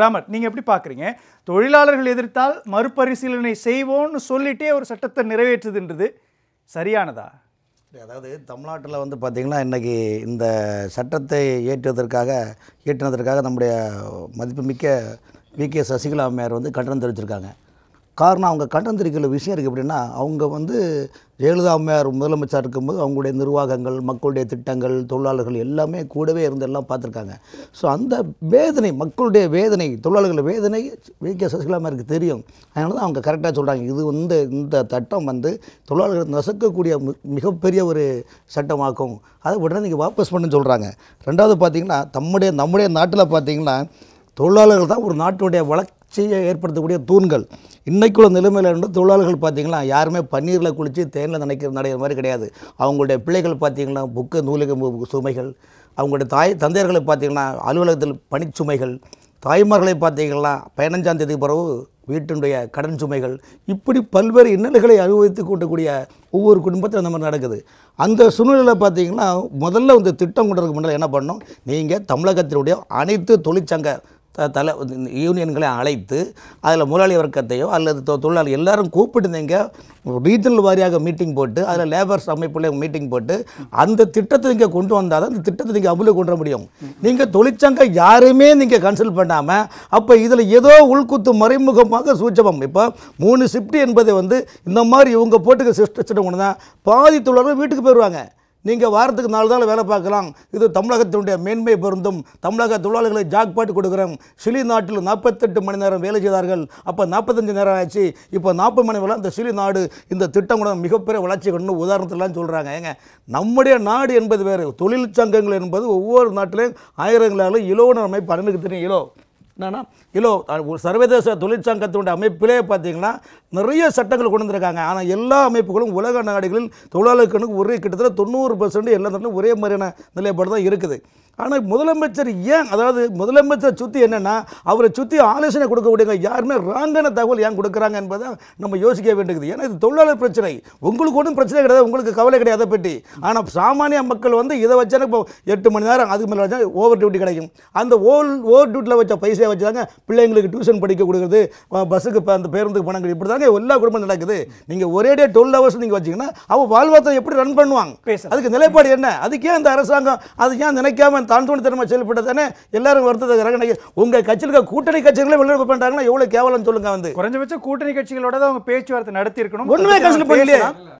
ராமன் நீங்கள் எப்படி பார்க்குறீங்க தொழிலாளர்கள் எதிர்த்தால் மறுபரிசீலனை செய்வோம்னு சொல்லிட்டே ஒரு சட்டத்தை நிறைவேற்றுதுன்றது சரியானதா அதாவது தமிழ்நாட்டில் வந்து பார்த்திங்கன்னா இன்றைக்கி இந்த சட்டத்தை ஏற்றுவதற்காக ஏற்றினதற்காக நம்முடைய மதிப்புமிக்க வி கே சசிகலா அம்மையார் வந்து கண்டனம் தெரிவிச்சிருக்காங்க காரணம் அவங்க கண்டந்திருக்கிற விஷயம் இருக்குது எப்படின்னா அவங்க வந்து ஜெயலலிதா அம்மையார் முதலமைச்சர் இருக்கும்போது அவங்களுடைய நிர்வாகங்கள் மக்களுடைய திட்டங்கள் தொழிலாளர்கள் எல்லாமே கூடவே இருந்து எல்லாம் பார்த்துருக்காங்க ஸோ அந்த வேதனை மக்களுடைய வேதனை தொழிலாளர்கள் வேதனை வி கே சசிகலாமாருக்கு தெரியும் அதனால தான் அவங்க கரெக்டாக சொல்கிறாங்க இது வந்து இந்த சட்டம் வந்து தொழிலாளர்கள் நசுக்கக்கூடிய மிகப்பெரிய ஒரு சட்டமாக்கும் அதை உடனே நீங்கள் வாபஸ் பண்ணுன்னு சொல்கிறாங்க ரெண்டாவது பார்த்திங்கன்னா தம்முடைய நம்முடைய நாட்டில் பார்த்திங்கன்னா தொழிலாளர்கள் தான் ஒரு நாட்டுடைய வழக்கு வறட்சியை ஏற்படுத்தக்கூடிய தூண்கள் இன்றைக்குள்ள நிலைமையில் இருந்து தொழிலாளர்கள் பார்த்திங்கன்னா யாருமே பன்னீரில் குளித்து தேனில் நினைக்கிற நடைகிற மாதிரி கிடையாது அவங்களுடைய பிள்ளைகள் பார்த்திங்கன்னா புக்கு நூலகம் சுமைகள் அவங்களுடைய தாய் தந்தையர்களை பார்த்திங்கன்னா அலுவலகத்தில் பணிச்சுமைகள் தாய்மார்களை பார்த்தீங்கன்னா பதினஞ்சாம் பிறகு வீட்டினுடைய கடன் சுமைகள் இப்படி பல்வேறு இன்னல்களை அனுபவித்து கொண்டக்கூடிய ஒவ்வொரு குடும்பத்தில் அந்த மாதிரி நடக்குது அந்த சூழ்நிலையில் பார்த்தீங்கன்னா முதல்ல வந்து திட்டம் கொண்டதுக்கு முன்னால் என்ன பண்ணோம் நீங்கள் தமிழகத்தினுடைய அனைத்து தொழிற்சங்க தலை யூனியன்களை அழைத்து அதில் முதலாளி வர்க்கத்தையோ அல்லது தொழிலாளி எல்லாரும் கூப்பிட்டுருந்தீங்க ரீஜனல் வாரியாக மீட்டிங் போட்டு அதில் லேபர்ஸ் அமைப்பில் மீட்டிங் போட்டு அந்த திட்டத்தை நீங்கள் கொண்டு வந்தால் தான் அந்த திட்டத்தை நீங்கள் அமுல கொண்டு வர முடியும் நீங்கள் தொழிற்சங்கம் யாருமே நீங்கள் கன்சல்ட் பண்ணாமல் அப்போ இதில் ஏதோ உள்குத்து மறைமுகமாக சூச்சபம் இப்போ மூணு ஷிஃப்ட் என்பதை வந்து இந்த மாதிரி இவங்க போட்டுக்க சிஸ்டம் ஒன்று தான் பாதி தொழிலாளர்கள் வீட்டுக்கு போயிடுவாங்க நீங்கள் வாரத்துக்கு நாலு நாள் வேலை பார்க்கலாம் இது தமிழகத்தினுடைய மேன்மை பொருந்தும் தமிழக தொழிலாளர்களை ஜாக்பாட் கொடுக்குறோம் சிலி நாட்டில் நாற்பத்தெட்டு மணி நேரம் வேலை செய்தார்கள் அப்போ நாற்பத்தஞ்சு நேரம் ஆச்சு இப்போ நாற்பது மணி வரலாம் இந்த சிலி நாடு இந்த திட்டம் கூட மிகப்பெரிய வளர்ச்சி கொண்டு உதாரணத்துலாம் சொல்கிறாங்க ஏங்க நம்முடைய நாடு என்பது வேறு தொழிற்சங்கங்கள் என்பது ஒவ்வொரு நாட்டிலையும் ஆயிரங்களாலும் இலோன்னு நம்ம பண்ணுக்கு தெரியும் இலோ என்னென்னா இல்லோ ஒரு சர்வதேச தொழிற்சங்கத்தினுடைய அமைப்பிலே பார்த்தீங்கன்னா நிறைய சட்டங்கள் கொண்டு வந்திருக்காங்க ஆனால் எல்லா அமைப்புகளும் உலக நாடுகளில் தொழிலாளர்களுக்கு ஒரே கிட்டத்தட்ட தொண்ணூறு பர்சன்ட் எல்லா ஒரே மாதிரியான நிலைப்பாடு தான் இருக்குது ஆனால் முதலமைச்சர் ஏன் அதாவது முதலமைச்சர் சுற்றி என்னென்னா அவரை சுற்றி ஆலோசனை கொடுக்கக்கூடியவங்க யாருமே ராங்கான தகவல் ஏன் கொடுக்குறாங்க என்பதை நம்ம யோசிக்க வேண்டியது ஏன்னா இது தொழிலாளர் பிரச்சனை உங்களுக்கு ஒன்றும் பிரச்சனை கிடையாது உங்களுக்கு கவலை கிடையாது அதை பற்றி ஆனால் சாமானிய மக்கள் வந்து இதை வச்சா இப்போ எட்டு மணி நேரம் அதுக்கு மேலே வச்சா ஓவர் டியூட்டி கிடைக்கும் அந்த ஓல் ஓவர் டியூட்டியில் வச்ச பைசையை வச்சாங்க பிள்ளைங்களுக்கு டியூஷன் படிக்க கொடுக்குறது பஸ்ஸுக்கு இப்போ அந்த பேருந்துக்கு பணம் இப்படி தாங்க எல்லா குடும்பம் நடக்குது நீங்கள் ஒரேடியாக டுவெல் ஹவர்ஸ் நீங்கள் வச்சிங்கன்னா அவள் வாழ்வாதாரம் எப்படி ரன் பண்ணுவாங்க அதுக்கு நிலைப்பாடு என்ன அதுக்கே அந்த அரசாங்கம் அது ஏன் நினைக்காம அரசாங்கம் தான் தோணி தரமாக செயல்பட்டதானே எல்லாரும் வருத்தத்துக்கு உங்கள் கட்சியில் கூட்டணி கட்சிகளே வெளியே பண்ணிட்டாங்கன்னா எவ்வளோ கேவலம் சொல்லுங்க வந்து குறைஞ்சபட்சம் கூட்டணி கட்சிகளோட அவங்க பேச்சுவார்த்தை நடத்தி இருக்கணும் ஒன்றுமே கன்சல்ட் பண்ணலையே